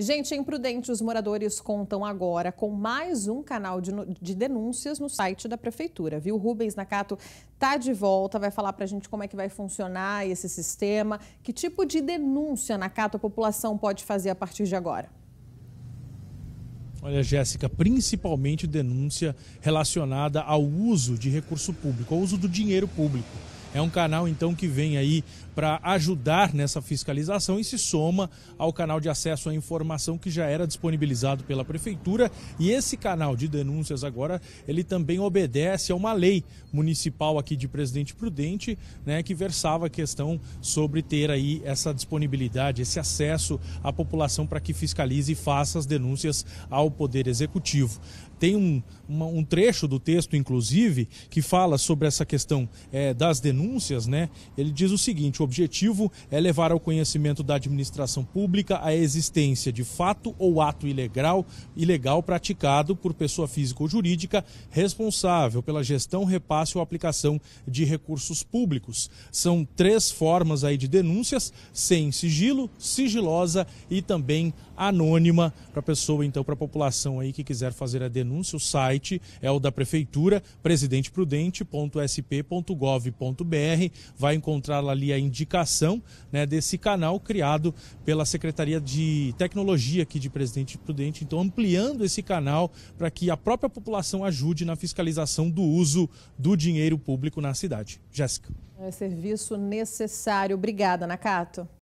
Gente, imprudente, os moradores contam agora com mais um canal de, de denúncias no site da Prefeitura, viu? Rubens Nakato tá de volta, vai falar para a gente como é que vai funcionar esse sistema, que tipo de denúncia, Nakato, a população pode fazer a partir de agora? Olha, Jéssica, principalmente denúncia relacionada ao uso de recurso público, ao uso do dinheiro público. É um canal então que vem aí para ajudar nessa fiscalização e se soma ao canal de acesso à informação que já era disponibilizado pela prefeitura e esse canal de denúncias agora ele também obedece a uma lei municipal aqui de Presidente Prudente, né, que versava a questão sobre ter aí essa disponibilidade, esse acesso à população para que fiscalize e faça as denúncias ao Poder Executivo. Tem um, uma, um trecho do texto, inclusive, que fala sobre essa questão é, das denúncias denúncias, né, ele diz o seguinte: o objetivo é levar ao conhecimento da administração pública a existência de fato ou ato ilegal, ilegal praticado por pessoa física ou jurídica responsável pela gestão, repasse ou aplicação de recursos públicos. São três formas aí de denúncias: sem sigilo, sigilosa e também anônima para pessoa, então, para a população aí que quiser fazer a denúncia. O site é o da prefeitura, presidenteprudente.sp.gov.br vai encontrar ali a indicação né, desse canal criado pela Secretaria de Tecnologia aqui de Presidente Prudente, então ampliando esse canal para que a própria população ajude na fiscalização do uso do dinheiro público na cidade. Jéssica. É serviço necessário. Obrigada, Nakato.